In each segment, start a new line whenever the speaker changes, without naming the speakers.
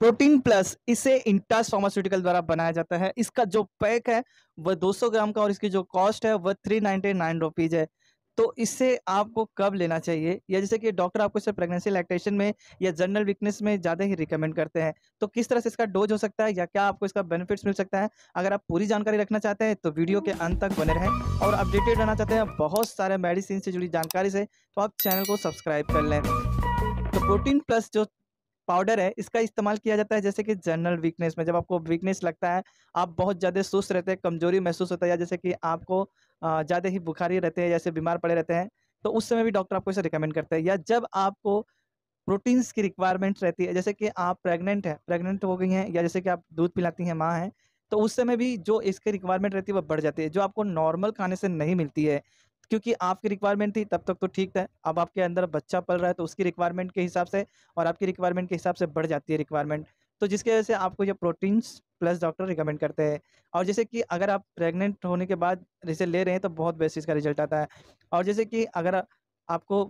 protein plus इसे Intas pharmaceutical द्वारा बनाया जाता है इसका जो पैक है वह 200 ग्राम का और इसकी जो कॉस्ट है वह थ्री नाइन्टी है तो इसे आपको कब लेना चाहिए या जैसे कि डॉक्टर आपको इसे प्रेगनेंसी लैक्टेशन में या जनरल वीकनेस में ज़्यादा ही रिकमेंड करते हैं तो किस तरह से इसका डोज हो सकता है या क्या आपको इसका बेनिफिट्स मिल सकता है अगर आप पूरी जानकारी रखना चाहते हैं तो वीडियो के अंत तक बने रहें और अपडेटेड रहना चाहते हैं बहुत सारे मेडिसिन से जुड़ी जानकारी से तो आप चैनल को सब्सक्राइब कर लें तो प्रोटीन प्लस जो पाउडर है इसका इस्तेमाल किया जाता है जैसे कि जनरल वीकनेस में जब आपको वीकनेस लगता है आप बहुत ज़्यादा सुस्त रहते हैं कमजोरी महसूस होता है या जैसे कि आपको ज़्यादा ही बुखारी रहते हैं जैसे बीमार पड़े रहते हैं तो उस समय भी डॉक्टर आपको इसे रिकमेंड करते हैं या जब आपको प्रोटीन्स की रिक्वायरमेंट रहती है जैसे कि आप प्रेगनेंट है प्रेगनेंट हो गई हैं या जैसे कि आप दूध पिलाती हैं माँ हैं तो उस समय भी जो इसके रिक्वायरमेंट रहती है वह बढ़ जाती है जो आपको नॉर्मल खाने से नहीं मिलती है क्योंकि आपकी रिक्वायरमेंट थी तब तक तो ठीक था अब आपके अंदर बच्चा पल रहा है तो उसकी रिक्वायरमेंट के हिसाब से और आपकी रिक्वायरमेंट के हिसाब से बढ़ जाती है रिक्वायरमेंट तो जिसकी वजह से आपको ये प्रोटीन्स प्लस डॉक्टर रिकमेंड करते हैं और जैसे कि अगर आप प्रेग्नेंट होने के बाद जैसे ले रहे हैं तो बहुत बेस्ट इसका रिजल्ट आता है और जैसे कि अगर आपको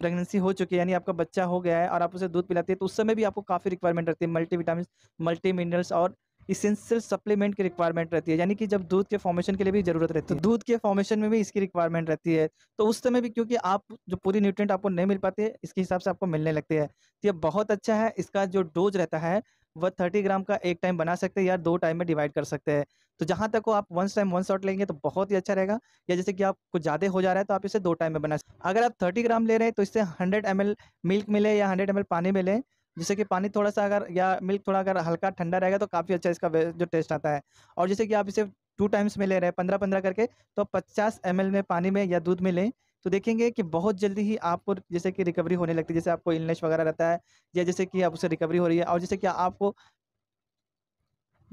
प्रेगनेंसी हो चुकी है यानी आपका बच्चा हो गया है और आप उसे दूध पिलाते हैं तो उस समय भी आपको काफ़ी रिक्वायरमेंट रहती है मल्टी विटामिन मल्टी मिनरल्स और इसेंशियल सप्लीमेंट की रिक्वायरमेंट रहती है यानी कि जब दूध के फॉर्मेशन के लिए भी जरूरत रहती है तो दूध के फॉर्मेशन में भी इसकी रिक्वायरमेंट रहती है तो उस समय भी क्योंकि आप जो पूरी न्यूट्रिएंट आपको नहीं मिल पाती है इसके हिसाब से आपको मिलने लगती है तो ये बहुत अच्छा है इसका जो डोज रहता है वह थर्टी ग्राम का एक टाइम बना सकते हैं या दो टाइम में डिवाइड कर सकते हैं तो जहाँ तक वो आप वन टाइम वन शॉट लेंगे तो बहुत ही अच्छा रहेगा या जैसे कि आपको ज़्यादा हो जा रहा है तो आप इसे दो टाइम में बना सकते अगर आप थर्टी ग्राम ले रहे हैं तो इससे हंड्रेड एम मिल्क मिले या हंड्रेड एम पानी मिले जैसे कि पानी थोड़ा सा अगर या मिल्क थोड़ा अगर हल्का ठंडा रहेगा तो काफ़ी अच्छा इसका जो टेस्ट आता है और जैसे कि आप इसे टू टाइम्स में ले रहे हैं पंद्रह पंद्रह करके तो पचास एम में पानी में या दूध में लें तो देखेंगे कि बहुत जल्दी ही आपको जैसे कि रिकवरी होने लगती है जैसे आपको इलनेस वगैरह रहता है या जैसे कि आप उसे रिकवरी हो रही है और जैसे कि आपको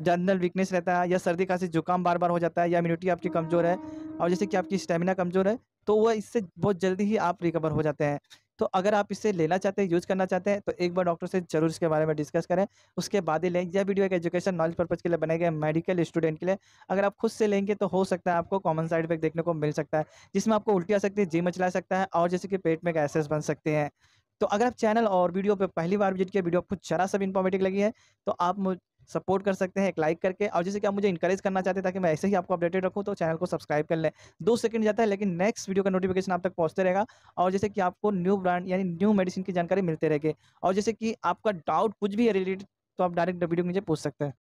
जनरल वीकनेस रहता है या सर्दी खासी जुकाम बार बार हो जाता है या इम्यूनिटी आपकी कमज़ोर है और जैसे कि आपकी स्टेमिना कमज़ोर है तो वह इससे बहुत जल्दी ही आप रिकवर हो जाते हैं तो अगर आप इसे लेना चाहते हैं यूज करना चाहते हैं तो एक बार डॉक्टर से जरूर इसके बारे में डिस्कस करें उसके बाद ही लें यह वीडियो एक एजुकेशन नॉलेज पर्पज़ के लिए बनाए गए मेडिकल स्टूडेंट के लिए अगर आप खुद से लेंगे तो हो सकता है आपको कॉमन साइड इफेक्ट देखने को मिल सकता है जिसमें आपको उल्टी आ सकती है जी मचला सकता है और जैसे कि पेट में गैसेस बन सकते हैं तो अगर आप चैनल और वीडियो पर पहली बार विजिट किया वीडियो आपको जरा सब इन्फॉर्मेटिव लगी है तो आप सपोर्ट कर सकते हैं एक लाइक करके और जैसे कि आप मुझे इंकरेज करना चाहते हैं ताकि मैं ऐसे ही आपको अपडेटेड रखूँ तो चैनल को सब्सक्राइब कर लें दो सेकंड जाता है लेकिन नेक्स्ट वीडियो का नोटिफिकेशन आप तक पहुँचते रहेगा और जैसे कि आपको न्यू ब्रांड यानी न्यू मेडिसिन की जानकारी मिलते रहेगी और जैसे कि आपका डाउट कुछ भी है रिलेटेड तो आप डायरेक्ट वीडियो मुझे पूछ सकते हैं